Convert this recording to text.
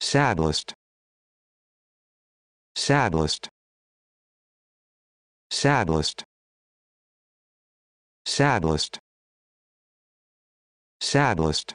Saddest. Saddest. Saddest. Saddest. Saddest.